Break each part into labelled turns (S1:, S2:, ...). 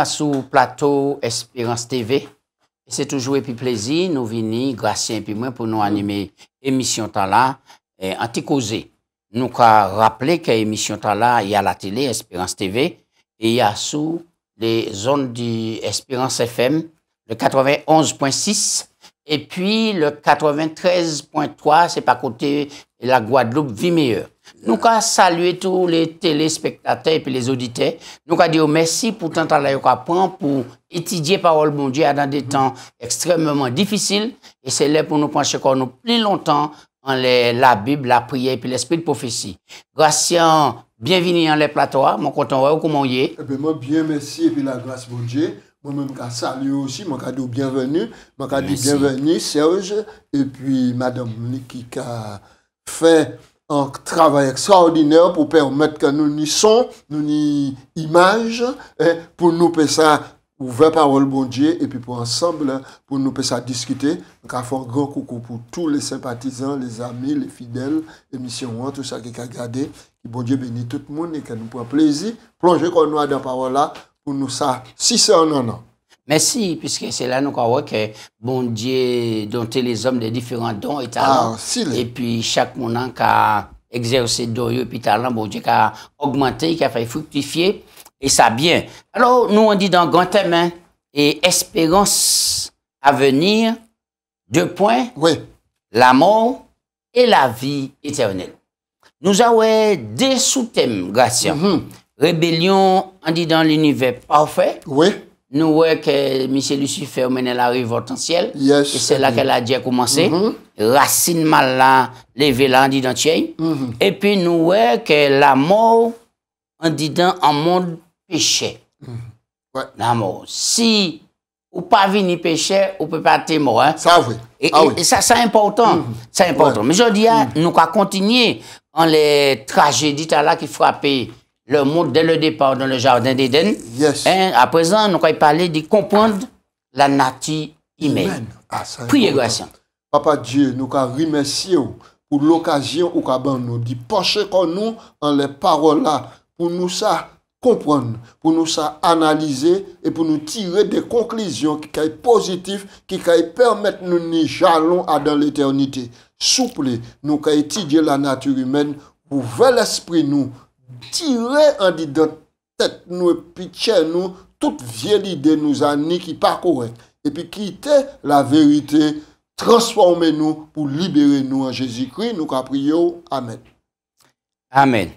S1: à sous plateau Espérance TV. C'est toujours et puis plaisir, nous venons, Gracien et puis moi, pour nous animer émission TALA là, et anti-causé. Nous qu'à rappeler que l'émission Tala là, il y a la télé, Espérance TV, et il y a sous les zones du Espérance FM, le 91.6, et puis le 93.3, c'est par côté la Guadeloupe, vie nous avons salué tous les téléspectateurs et les auditeurs. Nous avons dit merci pour tant de pour étudier la parole de Dieu dans des temps extrêmement difficiles. Et c'est là pour nous pencher encore plus longtemps en la Bible, la prière et l'esprit de prophétie. Gracien, bienvenue dans les plateaux. Mon content, comment vous êtes?
S2: Eh ben, moi, bien, merci et la grâce de Dieu. Moi-même, salue aussi, je dis bienvenue. Je dis bienvenue, Serge, et puis Madame qui a fait an travay ekstraordinèr pou permèt ke nou ni son, nou ni imaj, eh, pou nou pe sa pou vè parol bon diye, epi pou ansambl, pou nou pe sa diskite, an ka fòr gò koukou pou bon tout le sempatizan, le zami, le fidèl, emisyon wè, tout sa ke ka gade, ki bon diye beni tout moun, e ke nou pou aplezi, plonje
S1: kon wè dan parol la, pou nou sa, si se an nan nan. Merci, puisque c'est là nous croyons que bon Dieu doté les hommes des différents dons et talents. Ah, et puis chaque monde a exercé dons et de talents, bon Dieu a augmenté, qui a fait fructifier, et ça bien. Alors nous on dit dans grand thème, hein, et espérance à venir, deux points, oui. la mort et la vie éternelle. Nous avons deux sous-thèmes, Gratien. Mm-hmm. Rébellion, on dit dans l'univers parfait. Oui nous voyons que M. Lucifer mène la révolte en ciel, et c'est là que la a commencé. Mm-hmm. Racine mal là, levé là, en mm-hmm. Et puis nous voyons que la mort, en dit en monde péché. Mm-hmm. La mort. Si ou pas venir péché, ou peut pas être mort. Hein. Ça, oui. Et, ah, ça, c'est important. C'est important. Mais je dis, hein, nous allons continuer en les tragédies là qui frappent le monde dès le départ dans le jardin d'Eden. Hein, à présent, nous allons parler de comprendre la nature humaine. Ah, Priez, Priez,
S2: Papa Dieu, nous allons remercier pour l'occasion où nous dit pencher comme nous en les paroles là pour nous ça comprendre, pour nous ça analyser et pour nous tirer des conclusions qui sont positives, qui permettent nous ni jalons à dans l'éternité. Souple, nous étudier la nature humaine, pour l'esprit nous tirer en dedans tête nous, pitié nous, toute vieille idée nous a qui pas Et puis quitter la vérité, transformer nous pour libérer nous en Jésus-Christ. Nous
S1: prions. Amen. Amen.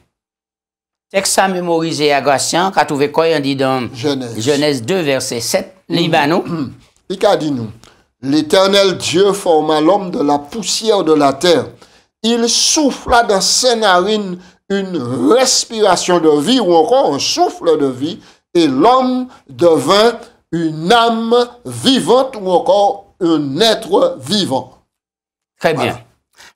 S1: Texte à mémoriser à Gatien, qu'a trouvé quoi en dit Genèse, Genèse 2, verset 7, Libano dit nous,
S2: l'éternel Dieu forma l'homme de la poussière de la terre. Il souffla dans ses narines une respiration de vie ou encore un souffle de vie et l'homme devint une âme vivante ou
S1: encore un être vivant. Très bien.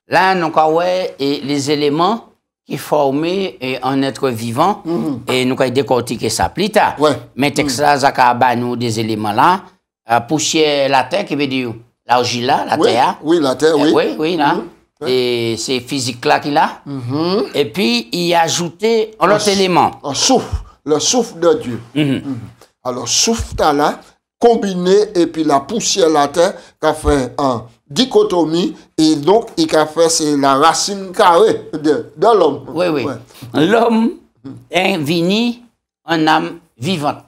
S1: Là, nous avons les éléments qui formaient un être vivant mhm. et nous avons décortiqué ça plus tard. Ouais. Mais ça là, nous des éléments là. Euh, poussière, la terre, qui veut dire l'argile, la terre. Oui, la terre, euh, oui. Oui, oui, là. Mhm. Et c'est physique-là qu'il a.
S2: Mhm.
S1: Et puis, il a ajouté un autre élément. Un souffle, le
S2: souffle de Dieu. Mhm. Mhm. Alors, souffle là, combiné, et puis la poussière la terre, qui a fait un dichotomie, et donc, il a fait c'est la racine
S1: carrée de, l'homme. Oui, oui. L'homme est vini en âme vivante.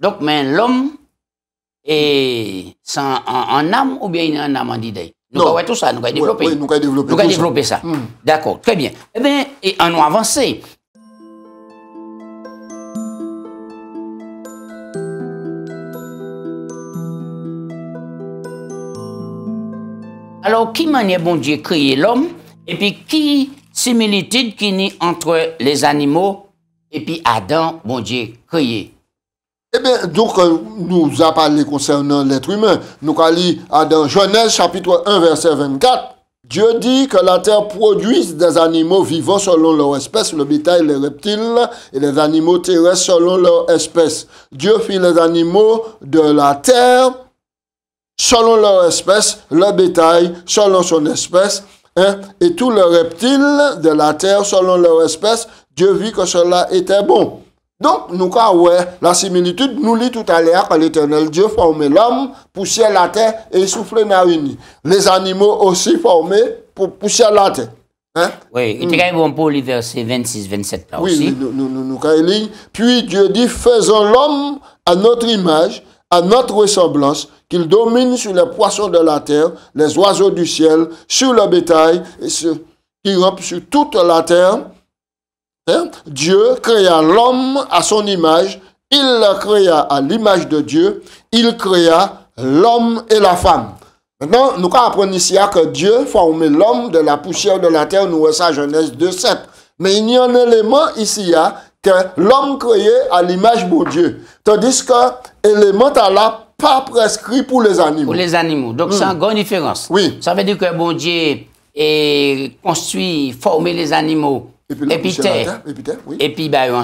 S1: Donc, mais l'homme est en, âme ou bien il est en âme en nous avons tout ça, nous allons développer. nous développer, ça. Hmm. D'accord, très bien. Eh bien, et en nous avancer. Alors, qui manière bon Dieu créer l'homme et puis qui similitude qui a entre les animaux et puis Adam, bon Dieu créé eh
S2: bien, donc, euh, nous a parlé concernant l'être humain. Nous allons euh, dans Genèse chapitre 1, verset 24. Dieu dit que la terre produise des animaux vivants selon leur espèce, le bétail, les reptiles et les animaux terrestres selon leur espèce. Dieu fit les animaux de la terre selon leur espèce, le bétail selon son espèce, hein, et tous les reptiles de la terre selon leur espèce. Dieu vit que cela était bon. Donc, nous avons la similitude, nous lit tout à l'heure que l'éternel Dieu formait l'homme, poussait la terre et soufflait narine. Les animaux aussi formés pour pousser la terre. Hein?
S1: Oui, il y bon pour les 26-27 là oui, aussi. Oui, nous, nous, nous, nous Puis Dieu
S2: dit, faisons l'homme à notre image, à notre ressemblance, qu'il domine sur les poissons de la terre, les oiseaux du ciel, sur le bétail, et ce, qui rampe sur toute la terre, Hein? Dieu créa l'homme à son image, il le créa à l'image de Dieu, il créa l'homme et la femme. Maintenant, nous apprenons ici que Dieu formait l'homme de la poussière de la terre, nous voyons ça Genèse 2, 7. Mais il y a un élément ici hein, que l'homme créé à l'image de Dieu. Tandis que l'élément là pas prescrit pour les animaux. Pour les
S1: animaux. Donc, c'est hmm. une grande différence. Oui. Ça veut dire que bon Dieu construit, formé les animaux et puis, et puis bah, un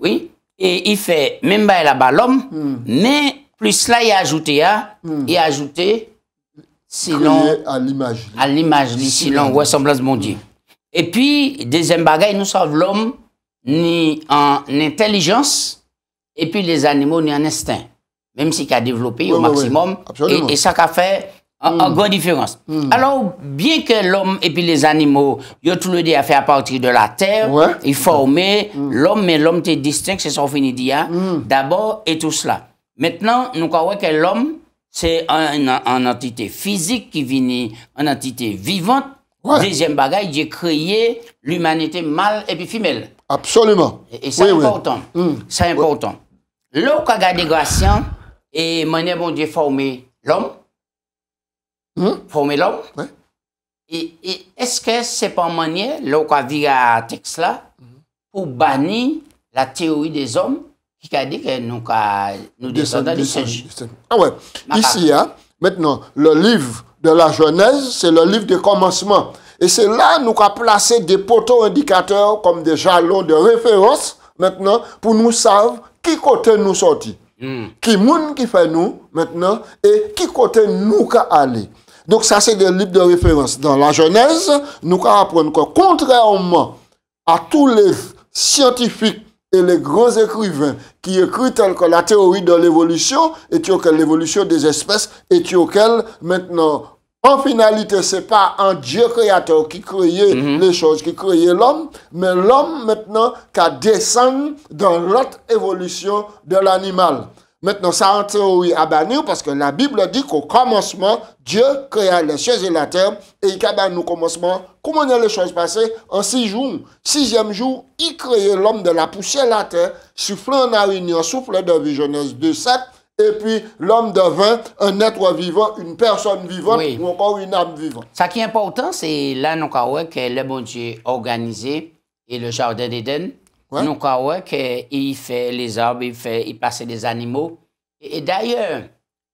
S1: oui. Et il fait, même là-bas l'homme, mais plus là, il a ajouté, à, hmm. il a ajouté, sinon. à l'image. À l'image, ressemblance mon Dieu. Et puis, deuxième bagaille, nous sauve l'homme, ni en intelligence, et puis les animaux, ni en instinct. Même s'il a développé au maximum. Et, et, ça qu'a fait, en, hmm. grande différence. Hmm. Alors, bien que l'homme et puis les animaux, ils ont tout le dé à faire à partir de la terre, ouais. ils formé hmm. l'homme, mais l'homme est distinct, c'est son fini d'IA, d'abord et tout cela. Maintenant, nous croyons que l'homme, c'est une un, entité physique qui vient, une entité vivante. Deuxième bagage, Dieu créé l'humanité mâle et puis femelle.
S2: Absolument.
S1: Et, c'est important. C'est important. L'eau a gardé et mon bon Dieu formé l'homme, pour hmm? former l'homme. Et, est-ce que c'est pas une manière, là, qu'on dit à texte pour bannir la théorie des hommes qui a dit que nous, nous descendons du singe. Ah ouais. Ici,
S2: hein, maintenant, le livre de la Genèse, c'est le livre de commencement. Et c'est là nous avons placé des poteaux indicateurs comme des jalons de référence maintenant pour nous savoir qui côté nous sortit Hmm. Qui moun qui fait nous maintenant et qui côté nous qu'à aller. Donc ça c'est des livres de référence. Dans la Genèse, nous qu'à apprendre que contrairement à tous les scientifiques et les grands écrivains qui écrivent que la théorie de l'évolution, et l'évolution des espèces, et auquel maintenant en finalité, c'est pas un Dieu créateur qui créait mhm. les choses, qui créait l'homme, mais l'homme maintenant qui descend dans l'autre évolution de l'animal. Maintenant, ça en théorie à bannir parce que la Bible dit qu'au commencement, Dieu créa les choses et la terre et il a au commencement. Comment les choses passées En six jours. Sixième jour, il créait l'homme de la poussière la terre, soufflant en réunion, souffle de vie, Genèse de et puis l'homme devint un
S1: être vivant, une personne vivante ou encore une âme vivante. Ce qui est important, c'est là, nous que le bon Dieu organisé et le jardin d'Éden. Nous avons qu'il fait les arbres, il, fait, il les animaux. Et, d'ailleurs,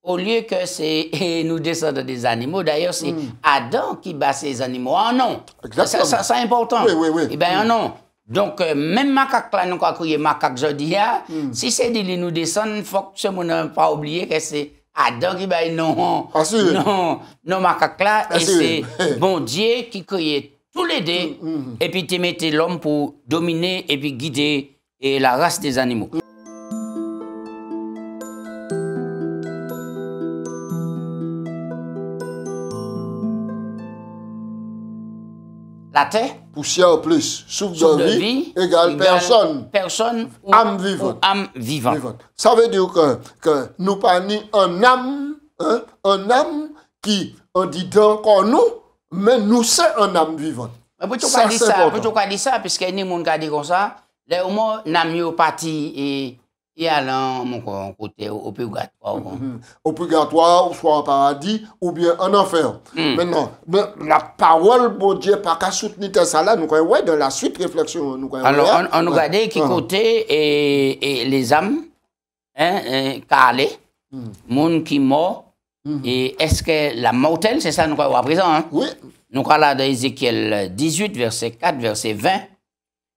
S1: au lieu que c'est nous descendons des animaux, d'ailleurs, c'est hmm. Adam qui bat ces animaux ah non Ça, c'est important. Oui, oui, oui. Eh bien, hmm. non. Donc, euh, même macaque là, nous avons créé macaque aujourd'hui. Hein. Hmm. si c'est dit nous descend, il faut que ce monde pas oublier que c'est Adam qui va non, non, non macaque là, et c'est bon Dieu qui crée tous les deux, hmm, hmm, et puis tu mets l'homme pour dominer et puis guider et la race des animaux.
S2: La terre poussière plus, souffle, souffle de, de, vie, égale, égale, personne.
S1: Personne ou âme vivante. Ou âme vivante. vivante.
S2: Ça veut dire que, que nous pas ni un âme, hein, un âme qui, en dit encore nous, mais nous c'est un âme vivante.
S1: Mais pourquoi ça, dire ça, pourquoi dire ça, parce qu'il y a des gens comme ça, les hommes n'ont pas parti et et allant mon côté au purgatoire. Mhm. Au purgatoire, soit
S2: en paradis, ou bien en enfer. Hmm. Maintenant, la parole, de Dieu, pas qu'à soutenir ça là, nous croyons, ouais, dans la suite réflexion, nous croyons. Alors, ouais. on, on nous regarde qui ah.
S1: côté et, et, les âmes, hein, euh, calé, mm. monde qui mort, hmm. et est-ce que la mortelle, c'est ça, nous croyons à présent, hein? Oui. Nous croyons là dans Ézéchiel 18, verset 4, verset 20,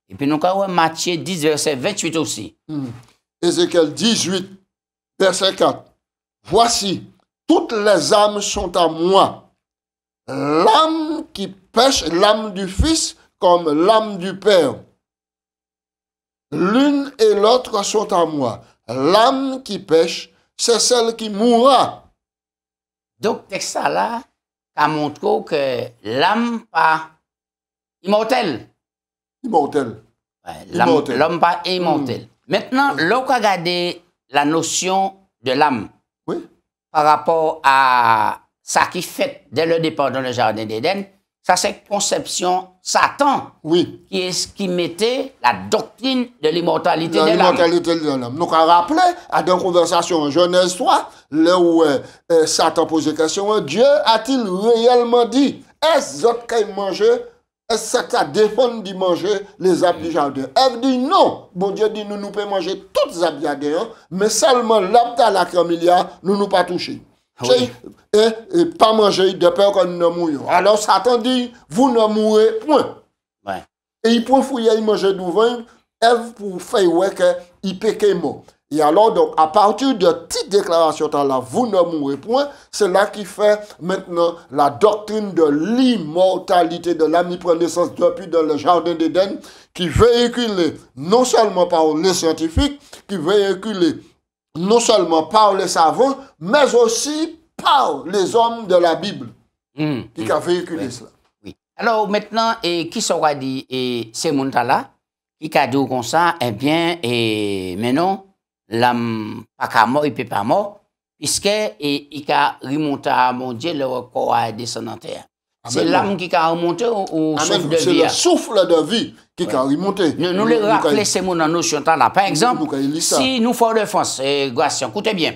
S1: et puis nous croyons Matthieu 10, verset 28 aussi. Hmm. Ézéchiel 18, verset 4. Voici,
S2: toutes les âmes sont à moi. L'âme qui pêche, l'âme du Fils comme l'âme du Père. L'une et l'autre sont à moi. L'âme qui pêche, c'est celle qui mourra.
S1: Donc, c'est ça là, a montré que l'âme pas immortelle. Immortelle. Ouais, pas hmm. immortel. Maintenant, l'on peut regarder la notion de l'âme par rapport à ça qui fait dès le départ dans le Jardin d'Éden, ça c'est conception Satan oui. qui, est, qui mettait la doctrine de l'immortalité de l'âme. L'immortalité
S2: de l'âme. Nous avons rappelé à des conversations en Genèse 3, là où euh, euh, Satan pose la question, Dieu a-t-il réellement dit, est-ce que manger est-ce que ça défend de manger les arbres du jardin dit non. Bon Dieu dit, nous nous pouvons manger toutes les arbres hein. mais seulement l'abta la camélia, hein, nous nous pas toucher. Ah et, et, pas manger de peur que nous ne mourions. Alors Satan dit, vous ne mourrez point. Et il prend fouiller, il mange du vin, Eve, pour faire ouais qu'il péquait et alors, donc, à partir de cette déclaration, là, vous ne mourrez point. C'est là qui fait maintenant la doctrine de l'immortalité de naissance depuis dans le jardin d'Éden, qui véhicule non seulement par les scientifiques, qui véhicule non seulement par les savants, mais aussi
S1: par les hommes de la Bible, mmh, qui mmh. a véhiculé cela. Alors maintenant, et qui sera dit et ces Montala, là qui a dit comme ça, eh bien, et maintenant, l'âme pas qu'à mort, il peut pas mort, puisque il a remonté à mon Dieu, le corps a descendu en terre. C'est l'âme qui a remonté au, souffle de vie. C'est le souffle
S2: de vie qui a remonté. Nous, nous, le rappelons ces
S1: mots dans nos chantants là. Par exemple, si nous Fort de France, et eh, écoutez bien,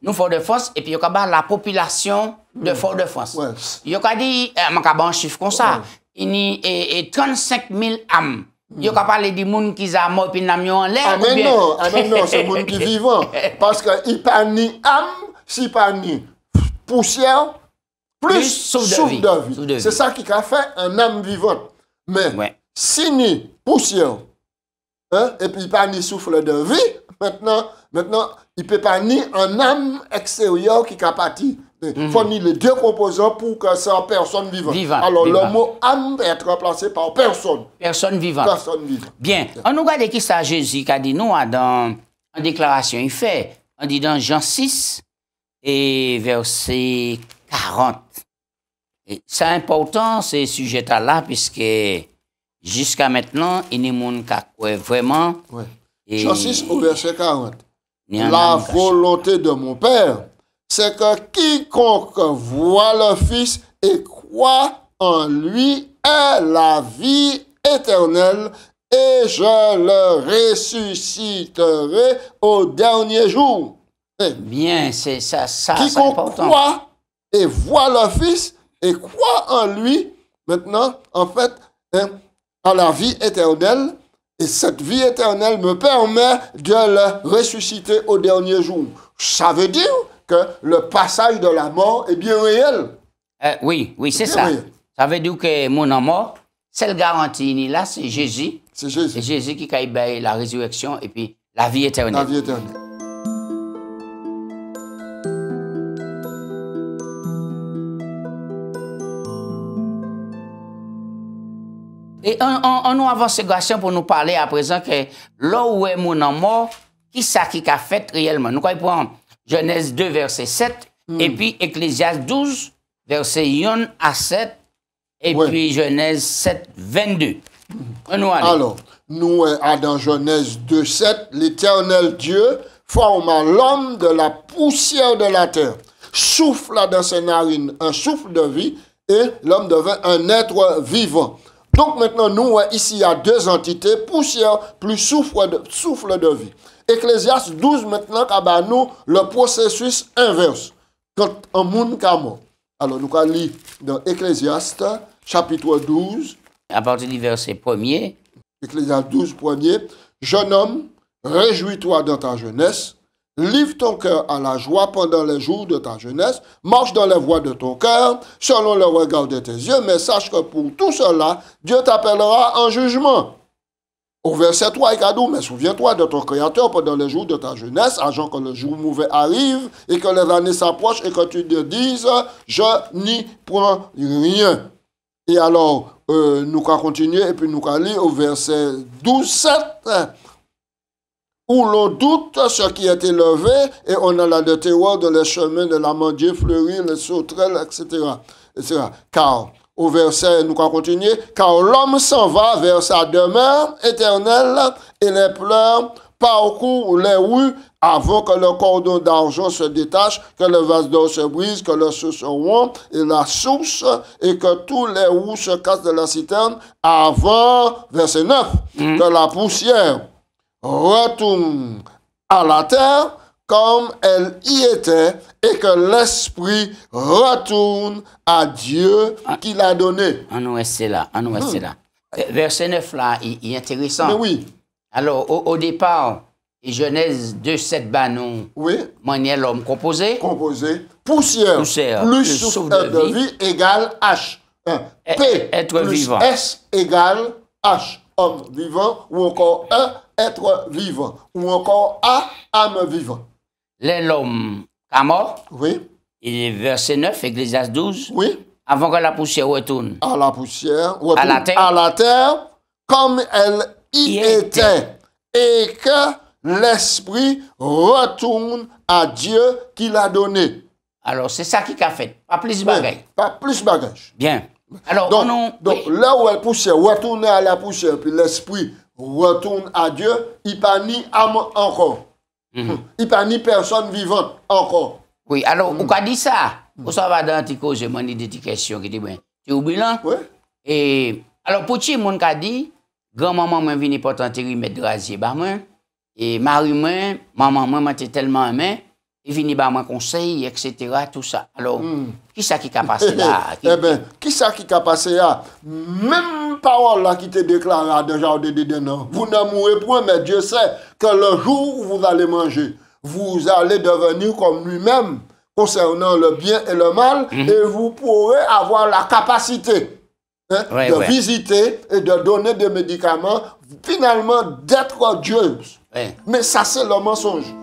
S1: nous Fort de France, et puis il y a la population de mm. Fort de France. Il y a dit, y eh, a un chiffre comme ça, il y a 35 000 âmes. Hmm. Yo a parler de monde qui a mort n'a nan en l'air ah, ou bien non, amen ah, non, c'est moun vivant parce que il pas ni âme si pas ni
S2: poussière plus, souffle de vie. C'est ça qui a fait un âme vivante. Mais a si ni poussière hein, et puis pas ni souffle de vie, maintenant, maintenant il peut pas ni un âme extérieure qui a parti. Il faut mhm. ni les deux composants pour que ça personne vivante. Vivant, Alors le mot âme est remplacé par personne.
S1: Personne vivante. Personne vivante. Bien. On nous regarde qui ça Jésus qui a dit nous dans en déclaration il fait. On dit dans Jean 6 et verset 40. Et important ce sujet là puisque jusqu'à maintenant il n'y a pas vraiment. Ouais. Jean 6
S2: au verset 40. La volonté de mon père c'est que quiconque voit le Fils et croit en lui est la vie éternelle et je le ressusciterai au dernier jour. Eh, Bien, c'est ça, ça c'est important. croit et voit le Fils et croit en lui, maintenant, en fait, hein, a à la vie éternelle, et cette vie éternelle me permet de le ressusciter au dernier jour. Ça veut dire que le passage de la
S1: mort est bien réel. Euh, oui, oui, c'est ça. Ça veut dire que mon amour, c'est le garantie là, c'est Jésus. C'est Jésus. C'est Jésus qui a la résurrection et puis la vie éternelle. La vie éternelle. Et on, nous avance pour nous parler à présent que là où est mon amour, qui ça qui a fait réellement. Nous Genèse 2, verset 7, hmm. et puis ecclésias 12, verset 1 à 7, et puis Genèse 7, 22.
S2: Alors, nous, euh, ah, dans Genèse 2, 7, l'Éternel Dieu forma l'homme de la poussière de la terre, souffle dans ses narines un souffle de vie, et l'homme devint un être vivant. Donc maintenant, nous, ici, il y a deux entités, poussière plus souffle de, souffle de vie. Ecclésiaste 12 maintenant bah nous le processus inverse Alors nous allons lire dans Ecclésiaste chapitre 12
S1: à partir du verset 1er
S2: Ecclésiaste 12 1 Jeune homme, réjouis-toi dans ta jeunesse, livre ton cœur à la joie pendant les jours de ta jeunesse, marche dans les voies de ton cœur, selon le regard de tes yeux, mais sache que pour tout cela, Dieu t'appellera en jugement. Au verset 3, il mais souviens-toi de ton Créateur pendant les jours de ta jeunesse, agent que le jour mauvais arrive et que les années s'approchent et que tu te dises, je n'y prends rien. Et alors, euh, nous allons continuer et puis nous allons au verset 12, 7, où l'on doute ce qui est levé, et on a la de terreur de les chemins de l'amandier fleurir, les sauterelles, etc., etc. Car au verset, nous allons continuer. Car l'homme s'en va vers sa demeure éternelle et les pleurs parcourent les rues avant que le cordon d'argent se détache, que le vase d'or se brise, que le se rompe et la source, et que tous les roues se cassent de la citerne avant, verset 9, mm. que la poussière retourne à la terre comme elle y était et que l'esprit
S1: retourne à Dieu ah. qui l'a donné. Ah on reste là, on reste cela. là. Euh, verset 9 là, il est intéressant. Mais oui. Alors, au, départ, Genèse 2, 7 banon. Oui. Manier l'homme composé. Composé. Poussière. Poussière. Plus, de, vie, égale H. P. Être plus vivant. S
S2: égale H. Homme vivant ou encore E. Être vivant. Ou encore
S1: A. Âme vivant. L'homme mort, Oui. Et verset 9, Église 12. Oui. Avant que la poussière retourne. À la poussière. à la terre. À
S2: la terre, comme elle y, était. Et que l'esprit retourne à Dieu qui l'a donné. Alors, c'est ça qui a fait. Pas plus bagage. Pas plus bagage. Bien. Alors, donc, là où elle poussière, retourne à la poussière, puis l'esprit retourne à Dieu, il n'y a ni encore.
S1: Mhm. Hmm. I pa ni person vivote ankon. Oui, alors hmm. ou ka di sa, hmm. ou sa va dan ti ko, jè mwen ni deti kèsyon ki di mwen. Ti oubli lan? Oui. E, alors pou ti moun ka di, gran maman mwen vini potan teri mè drasye ba mwen, e mary mwen, maman mwen mante telman mè, il vient par mon conseil, etc., tout ça. Alors, hmm. qui ça qui a passé là qui...
S2: Eh bien, qui ça qui a passé là Même parole là qui te déclarée déjà au de non. Vous ne mourrez point, mais Dieu sait que le jour où vous allez manger, vous allez devenir comme lui-même concernant le bien et le mal, mhm. et vous pourrez avoir la capacité hein, de visiter et de donner des médicaments, finalement d'être Dieu. Mais ça, c'est le mensonge.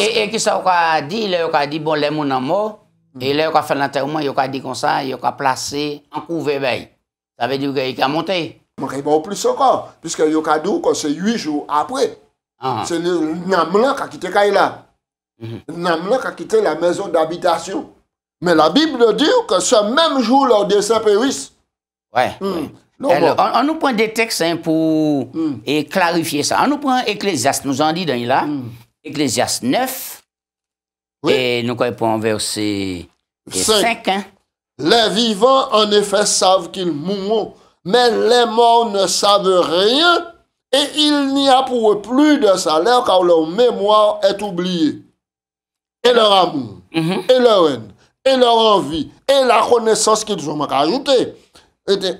S1: Et, qui ça, a dit, il a dit, bon, les gens sont morts et il a fait l'enterrement, il a dit comme ça, il a placé en couvert, Ça veut dire qu'il a monté. Mais il va au plus encore,
S2: puisque il a dit que c'est huit jours après. Ah. C'est
S1: le Namlan qui a quitté
S2: Kaila. Mm-hmm. qui a quitté la maison d'habitation. Mais la Bible dit
S1: que ce même jour, leur dessin périsse. Ouais. Mm. Non, on, nous prend des textes hein, pour mm. clarifier ça. On nous prend Ecclésiaste, nous en dit dans là. Mm. Ecclesiastes 9, et nous répondons verset 5. Hein.
S2: Les vivants, en effet, savent qu'ils mourront, mais les morts ne savent rien, et il n'y a pour eux plus de salaire, car leur mémoire est oubliée. Et leur amour, mm-hmm. et leur haine, et leur envie, et la connaissance qu'ils ont ajoutée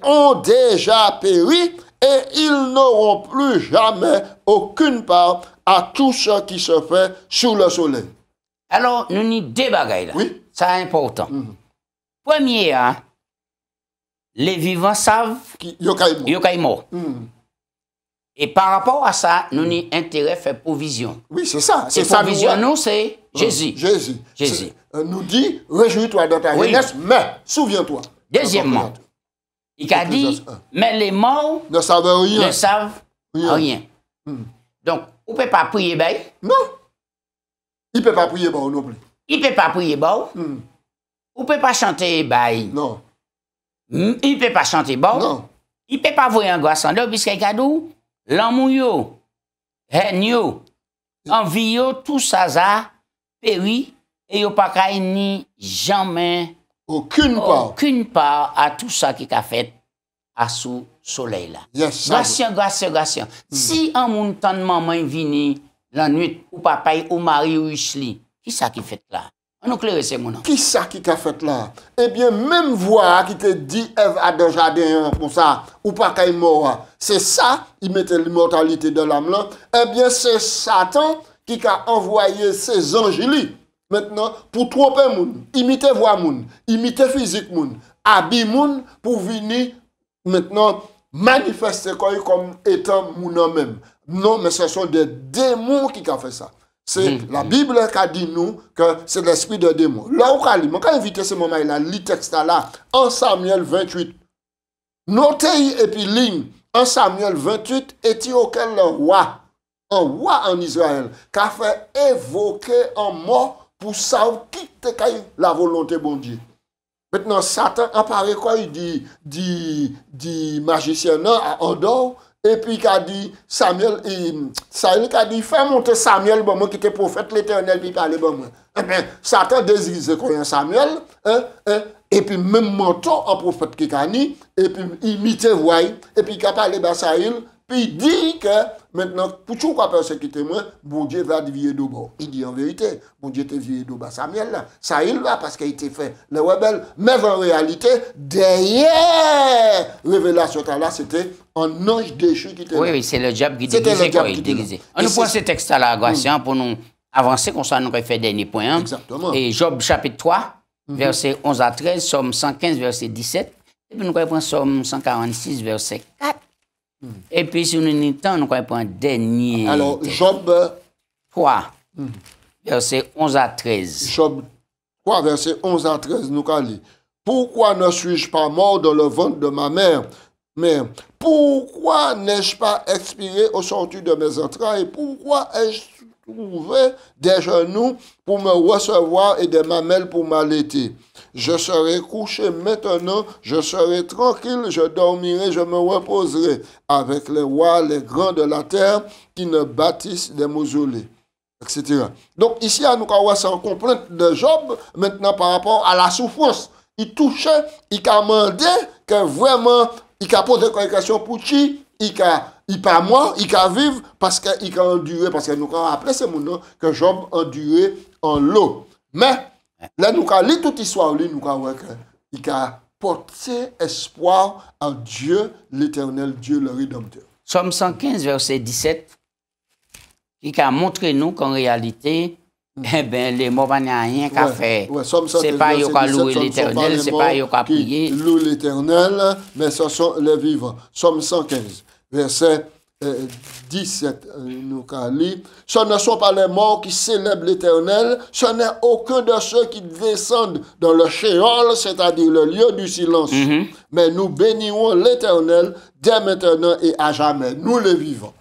S2: ont déjà péri, et ils n'auront plus jamais aucune part à tout ce qui se fait
S1: sous le soleil. Alors, nous avons deux bagailles là. Oui. C'est important. Mhm. Premier, hein, les vivants savent qu'ils sont morts. Et par rapport à ça, nous avons intérêt à faire provision. Oui, c'est ça. C'est ça. vision. nous, c'est mhm. Jésus.
S2: Jésus. Jésus.
S1: Euh, nous dit, réjouis-toi dans ta mais souviens-toi. Deuxièmement, il a dit, mais les morts ne savent rien. savent mhm. Donc, Ou pe pa pwye bay? Non. I pe pa pwye bay ou nou pli. I pe pa pwye bay ou nou hmm. pli. Ou pe pa chante bay? Non. Hmm? I pe pa chante bay? Non. I pe pa vwe an gwa sando biske yi kadou? Lan mou yo, ren yo, an vi yo, tou sa za, pewi, e yo pa kaye ni, jamen, Okun pa. Okun pa, a tou sa ki ka fet, asou, an. souley la. Yes. Grasyen, grasyen, grasyen. Hmm. Si an moun tan mamay vini lan nwit ou papay ou mari ou isli, ki sa ki fet la?
S2: An ou klerese eh moun an? Ki sa ki ka fet la? Ebyen, menm voa ki te di ev a dejade yon pou sa, ou pa kay moua. Se sa, imete l'immortalite de l'anm lan, ebyen, se satan ki ka envoye se zanjili menm nan pou tropen moun. Imite voa moun, imite fizik moun, abi moun pou vini menm nan Manifeste koye kom etan mounan mem. Non, men se son de demon ki ka fe sa. Se hmm. la Bible ka di nou, ke se l'espri de demon. La ou ka li? Mwen ka invite se mouman ila, li teksta la, en Samuel 28. Non te y epi lin, en Samuel 28, eti okel le wwa, en wwa an Israel, ka fe evoke an mou, pou sa ou ki te kaye la volonte bondye. Met nan satan apare kwa yu di magicien nan an do, epi ka di Samuel, sa yu ka di fè mante Samuel bon mwen ki te profet l'Eternel pi pale bon mwen. E ben, satan dezize kwen Samuel, epi mèm mante an profet ki ka ni, epi imite vway, epi ka pale sa yu, Puis il dit que maintenant, pour tout quoi persécuter moi Bon Dieu va te virer Il dit en vérité, bon Dieu te viré d'au Samuel là. Ça il va parce qu'il était fait le rebelle. Mais en réalité, derrière révélation là, c'était un ange déchu qui était Oui,
S1: oui, c'est le diable qui déguisé. C'était le diable qui déguisé. On nous prend ce texte là la mm-hmm. pour nous avancer, comme ça nous fait dernier point. Hein. Exactement. Et Job chapitre 3, mm-hmm. verset 11 à 13, Somme 115, verset 17. Et puis nous reprenons Somme 146, verset 4. Et puis, si nous n'étons pas un dernier. Alors, Job 3, euh, hmm. verset 11 à 13. Job 3, verset 11 à 13, nous allons
S2: Pourquoi ne suis-je pas mort dans le ventre de ma mère mais pourquoi n'ai-je pas expiré au sorti de mes entrailles Pourquoi ai-je trouver des genoux pour me recevoir et des mamelles pour m'allaiter. Je serai couché maintenant, je serai tranquille, je dormirai, je me reposerai avec les rois, les grands de la terre qui ne bâtissent des mausolées, etc. Donc ici, à nous sans complainte de Job maintenant par rapport à la souffrance. Il touchait, il commandait que vraiment, il a posé questions pour qui, il a il pas mort, il a vivre parce qu'il a enduré, parce que nous avons appelé ce monde que Job enduré en l'eau. Mais, là, nous avons lu toute l'histoire, nous avons qu'il a porté espoir en Dieu, l'éternel Dieu, le Rédempteur.
S1: Somme 115, verset 17, qui a montré nous qu'en réalité, mm. eh ben, les morts n'ont rien qu'à faire. n'est pas eux qui louer l'éternel, c'est pas eux qui
S2: prier. Louent l'éternel, mais ce sont les vivants. Somme 115 verset 17, euh, euh, nous lit, ce ne sont pas les morts qui célèbrent l'éternel, ce n'est aucun de ceux qui descendent dans le shéol c'est-à-dire le lieu du silence. Mm-hmm. Mais nous bénirons l'éternel dès maintenant et à
S1: jamais. Nous le vivons.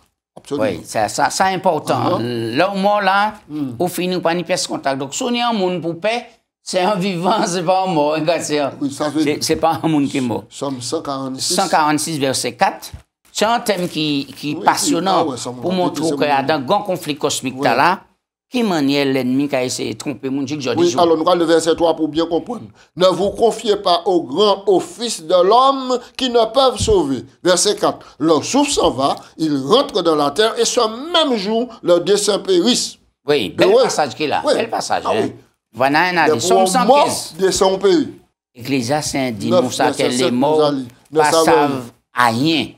S1: Oui, c'est ça, important. le uh-huh. mot Là au mort là, mm. pas contact. Donc, si on un monde pour paix, c'est un vivant, c'est pas un mort. Hein, c'est pas un monde qui est mort. Somme 146. 146, verset 4 c'est un thème qui, est passionnant ah pour montrer qu'il y a un grand conflit cosmique là, qui manie l'ennemi qui a essayé de tromper mon Dieu. Oui, alors nous
S2: allons le verset 3 pour bien comprendre. Ne vous confiez pas au grand office de l'homme qui ne peuvent sauver. Verset 4. Leur souffle s'en va, il rentre dans la terre et ce même jour, leur dessein périsse. Oui, bel
S1: passage qu'il a. Bel passage. Ah, hein. un des de son pays. Église c'est un hein, dit, nous, savons que les savent à rien.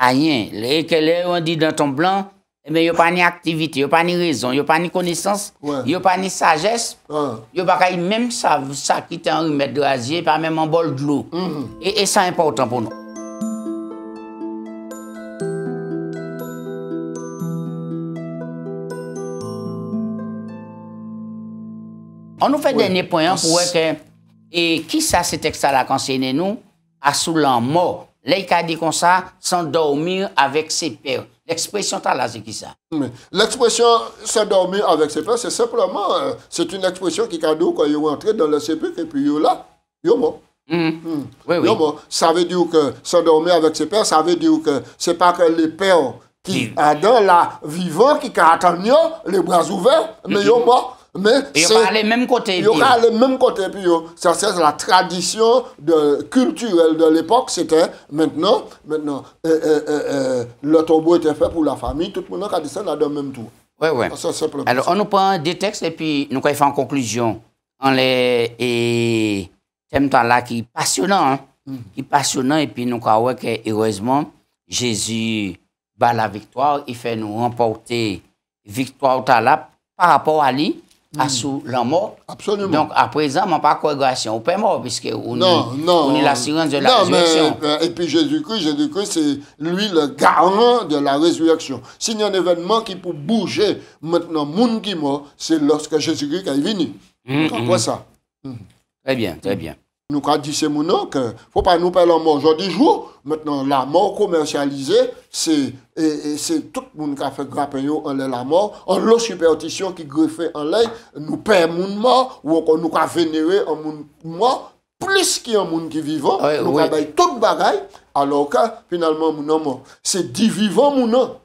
S1: A yen, e ke le ou an di dan ton blan, e eh me yo pa ni aktivite, yo pa ni rezon, yo pa ni konesans, yo pa ni sages, yo pa kay mèm sa kite an remèd drasye, pa mèm an bol d'lou. E sa yon pa otan pou nou. An nou fè dene poyan pou wèk, e ki sa se tek sa la kansenè nou, a sou lan mòr. Là, dit comme ça, s'endormir avec ses pères. L'expression, c'est qui ça? L'expression s'endormir avec
S2: ses pères, c'est simplement, euh, c'est une expression qui a dit quand ils sont entrés dans le sépulcre et puis ils sont là, Ils sont morts. Mmh. Hum. Hum. Oui, Bon, ça veut dire que s'endormir avec ses pères, ça veut dire que c'est pas que les pères qui, sont là, vivant, qui attendent, les bras ouverts, mais hum. ils mmh. sont morts. Mais il le même côté. Il y aura le même côté. Puis oh, ça, c'est la tradition de, culturelle de l'époque. C'était maintenant, maintenant euh, euh, euh, le tombeau était fait pour la famille. Tout le monde a dit ça dans le même tour.
S1: Oui, oui. Alors, on nous prend des textes et puis nous fait en conclusion. On les. Et. temps là qui passionnant. Hein. Mm. Qui est passionnant. Et puis, nous croyons que, heureusement, Jésus bat la victoire. Il fait nous remporter victoire au par rapport à lui à hmm. sous la mort. Absolument. Donc, à présent, on pas congrégation, on pas mort, puisque on, est, la l'assurance de la non, résurrection.
S2: Euh, et puis Jésus-Christ, Jésus-Christ, c'est lui le garant de la résurrection. S'il y a un événement qui peut bouger maintenant, monde qui mort, c'est lorsque Jésus-Christ est venu.
S1: Mm ça. Hmm. Très bien, très bien.
S2: Nou ka di se mounan ke fwo pa nou pe lan moun jodi jwo, mètnen la moun komersyalize, se tout moun ka fe grape yo an lè la moun, an lò superstisyon ki grefe an lè, nou pe moun moun moun, ou an kon nou ka venere moun moun, plis ki an moun ki vivon, nou ka bay tout bagay, alò ka finalman mounan moun, se di vivon mounan.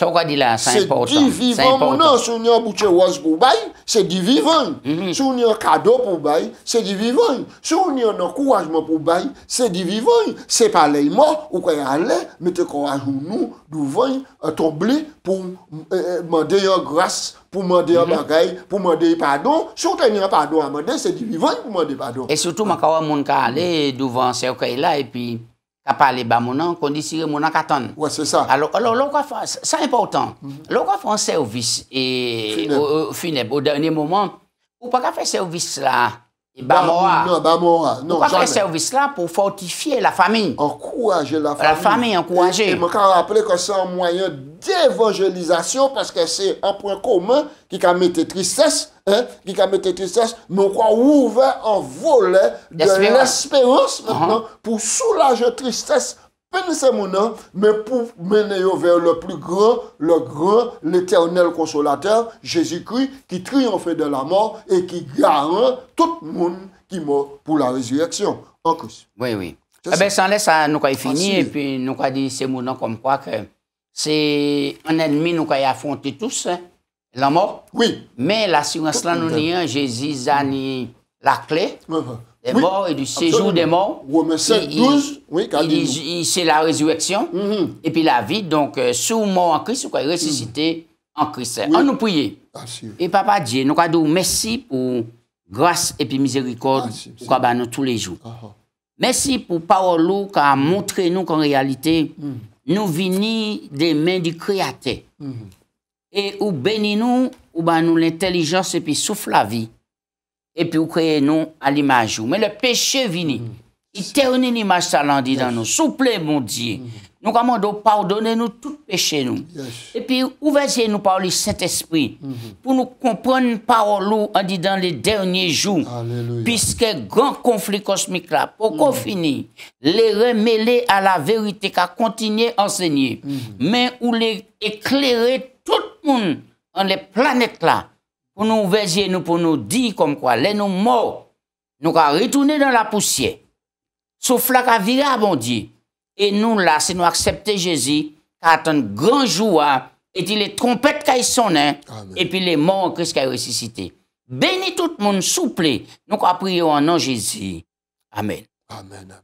S2: Sa
S1: wak di la, sa importan. Se di vivon mounan,
S2: sou nyon bouchè waz gou bayi, c'est du vivant. Mm Si on a un cadeau pour bail, c'est du vivant. Si on a un encouragement pour bail, c'est du vivant. C'est pas les morts, ou quand aller, mais mettez courage nous, d'ouvrir, tomber pour euh, demander euh, grâce pour demander un mm -hmm.
S1: bagage, pour demander pardon. Si on a un pardon à demander, c'est du vivant pour demander pardon. Et surtout, je mm -hmm. suis allé devant cercueil là et puis Kap pale ba mounan, kondisi re mounan katan. Ouwa, se sa. Alors, lòk wafan, sa l'importan. Lòk wafan servis. Fineb. Fineb. Ou dènyè mouman, ou pa ka fe servis la. Bamoa. Bah, non, bah, Non, service-là pour fortifier la famille Encourager la famille. La famille, encourager. Et je rappelle
S2: que c'est un moyen d'évangélisation parce que c'est un point commun qui a mis tristesse, hein, qui a tristesse, mais on ouvert un volet de l'espérance uh-huh. maintenant pour soulager tristesse peine c'est mon nom, mais pour mener vers le plus grand, le grand, l'éternel consolateur, Jésus-Christ, qui triomphe de la mort et qui garant tout le monde qui meurt pour la résurrection
S1: en Christ. Oui, oui. Eh bien, sans laisse ça, nous avons fini, et puis nous avons dit, c'est mon nom comme quoi que c'est un ennemi, nous avons affronté tous, hein, la mort. Oui. Mais l'assurance là, nous avons Jésus a la clé. Uh-huh des morts et du séjour des morts. C'est la résurrection mhm. et puis la vie. Donc, euh, sous mort en Christ, quoi, ressuscité en Christ. On nous prie. Ah, et Papa Dieu, nous nous merci pour grâce et puis miséricorde pour ah, nous tous les jours. Ah, merci pour parole qui a montré nous qu'en réalité, mhm. nous venons des mains du Créateur. Mhm. Et ou bénis nous, ou ben nous l'intelligence et puis souffle la vie et puis vous créez nous à l'image. Mais le péché vini. venu mm. Il termine l'image salant dans nous. souplez mon Dieu. Mm. Nous commandons pardonner nous tout péché nous. Et puis ouvrez nous par le Saint-Esprit mm-hmm. pour nous comprendre parole on dit dans les derniers jours. Puisque grand conflit cosmique là, pour qu'on mm. finisse les remêler à la vérité qu'à continué à enseigner. Mm-hmm. Mais où les éclairer tout le monde dans les planètes là pour nous ouvrir nous pour nous dire comme quoi, les nous morts, nous allons retourner dans la poussière. Sauf là qu'à virer à bon Dieu. Et nous là, c'est nous accepter Jésus, qu'à attendre grand joie hein, et il les trompettes qui sonnent, hein, et puis les morts en Christ qui ressuscité. Bénis tout le monde, souple, nous allons prier en nom Jésus. Amen. amen.